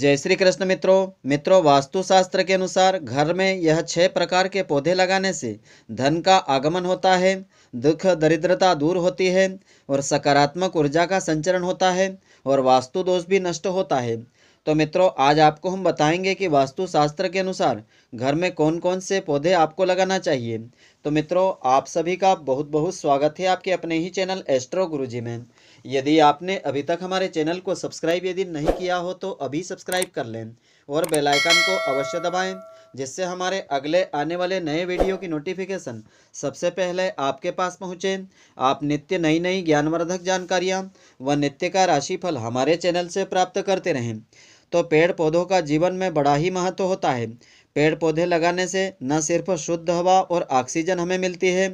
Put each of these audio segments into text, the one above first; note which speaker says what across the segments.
Speaker 1: जय श्री कृष्ण मित्रों मित्रों वास्तुशास्त्र के अनुसार घर में यह छह प्रकार के पौधे लगाने से धन का आगमन होता है दुख दरिद्रता दूर होती है और सकारात्मक ऊर्जा का संचरण होता है और वास्तु दोष भी नष्ट होता है तो मित्रों आज आपको हम बताएंगे कि वास्तुशास्त्र के अनुसार घर में कौन कौन से पौधे आपको लगाना चाहिए तो मित्रों आप सभी का बहुत बहुत स्वागत है आपके अपने ही चैनल एस्ट्रो गुरु में यदि आपने अभी तक हमारे चैनल को सब्सक्राइब यदि नहीं किया हो तो अभी सब्सक्राइब कर लें और बेल आइकन को अवश्य दबाएं जिससे हमारे अगले आने वाले नए वीडियो की नोटिफिकेशन सबसे पहले आपके पास पहुँचे आप नित्य नई नई ज्ञानवर्धक जानकारियाँ व नित्य का राशिफल हमारे चैनल से प्राप्त करते रहें तो पेड़ पौधों का जीवन में बड़ा ही महत्व होता है पेड़ पौधे लगाने से न सिर्फ शुद्ध हवा और ऑक्सीजन हमें मिलती है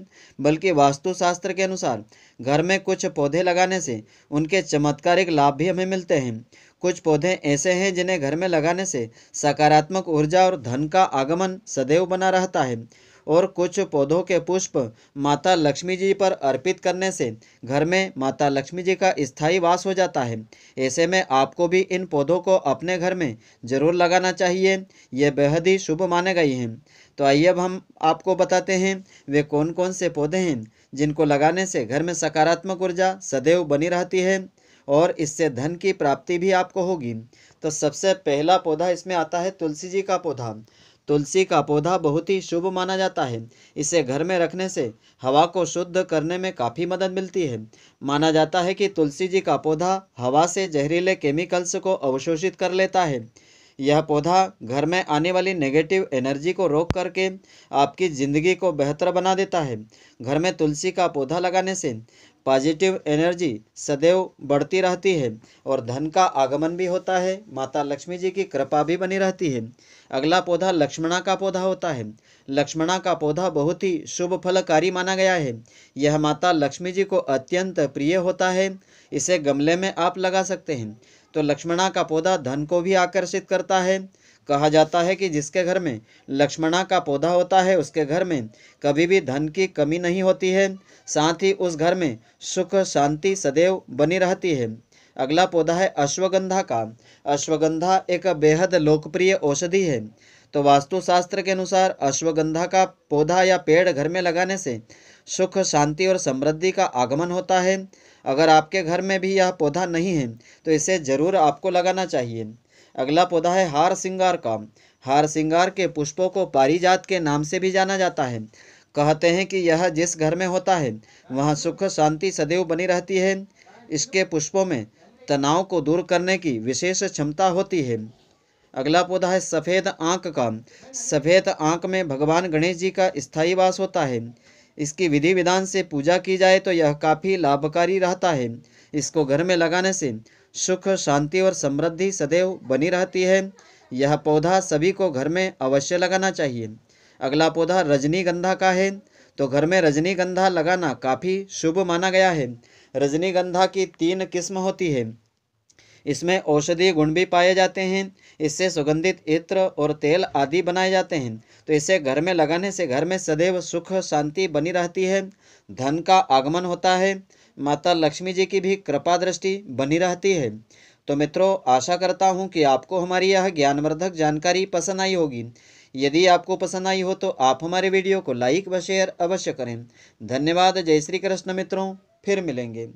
Speaker 1: बल्कि वास्तुशास्त्र के अनुसार घर में कुछ पौधे लगाने से उनके चमत्कारिक लाभ भी हमें मिलते हैं कुछ पौधे ऐसे हैं जिन्हें घर में लगाने से सकारात्मक ऊर्जा और धन का आगमन सदैव बना रहता है और कुछ पौधों के पुष्प माता लक्ष्मी जी पर अर्पित करने से घर में माता लक्ष्मी जी का स्थायी वास हो जाता है ऐसे में आपको भी इन पौधों को अपने घर में ज़रूर लगाना चाहिए ये बेहद ही शुभ माने गए हैं तो आइए अब हम आपको बताते हैं वे कौन कौन से पौधे हैं जिनको लगाने से घर में सकारात्मक ऊर्जा सदैव बनी रहती है और इससे धन की प्राप्ति भी आपको होगी तो सबसे पहला पौधा इसमें आता है तुलसी जी का पौधा तुलसी का पौधा बहुत ही शुभ माना जाता है इसे घर में रखने से हवा को शुद्ध करने में काफ़ी मदद मिलती है माना जाता है कि तुलसी जी का पौधा हवा से जहरीले केमिकल्स को अवशोषित कर लेता है यह पौधा घर में आने वाली नेगेटिव एनर्जी को रोक करके आपकी ज़िंदगी को बेहतर बना देता है घर में तुलसी का पौधा लगाने से पॉजिटिव एनर्जी सदैव बढ़ती रहती है और धन का आगमन भी होता है माता लक्ष्मी जी की कृपा भी बनी रहती है अगला पौधा लक्ष्मणा का पौधा होता है लक्ष्मणा का पौधा बहुत ही शुभ फलकारी माना गया है यह माता लक्ष्मी जी को अत्यंत प्रिय होता है इसे गमले में आप लगा सकते हैं तो लक्ष्मणा का पौधा धन को भी आकर्षित करता है कहा जाता है कि जिसके घर में लक्ष्मणा का पौधा होता है उसके घर में कभी भी धन की कमी नहीं होती है साथ ही उस घर में सुख शांति सदैव बनी रहती है अगला पौधा है अश्वगंधा का अश्वगंधा एक बेहद लोकप्रिय औषधि है तो वास्तुशास्त्र के अनुसार अश्वगंधा का पौधा या पेड़ घर में लगाने से सुख शांति और समृद्धि का आगमन होता है अगर आपके घर में भी यह पौधा नहीं है तो इसे ज़रूर आपको लगाना चाहिए अगला पौधा है हार सिंगार का हार सिंगार के पुष्पों को पारिजात के नाम से भी जाना जाता है कहते हैं कि यह जिस घर में होता है वहाँ सुख शांति सदैव बनी रहती है इसके पुष्पों में तनाव को दूर करने की विशेष क्षमता होती है अगला पौधा है सफ़ेद आंक का सफ़ेद आंक में भगवान गणेश जी का स्थायी वास होता है इसकी विधि विधान से पूजा की जाए तो यह काफ़ी लाभकारी रहता है इसको घर में लगाने से सुख शांति और समृद्धि सदैव बनी रहती है यह पौधा सभी को घर में अवश्य लगाना चाहिए अगला पौधा रजनीगंधा का है तो घर में रजनीगंधा लगाना काफ़ी शुभ माना गया है रजनीगंधा की तीन किस्म होती है इसमें औषधीय गुण भी पाए जाते हैं इससे सुगंधित इत्र और तेल आदि बनाए जाते हैं तो इसे घर में लगाने से घर में सदैव सुख शांति बनी रहती है धन का आगमन होता है माता लक्ष्मी जी की भी कृपा दृष्टि बनी रहती है तो मित्रों आशा करता हूँ कि आपको हमारी यह ज्ञानवर्धक जानकारी पसंद आई होगी यदि आपको पसंद आई हो तो आप हमारे वीडियो को लाइक व शेयर अवश्य करें धन्यवाद जय श्री कृष्ण मित्रों फिर मिलेंगे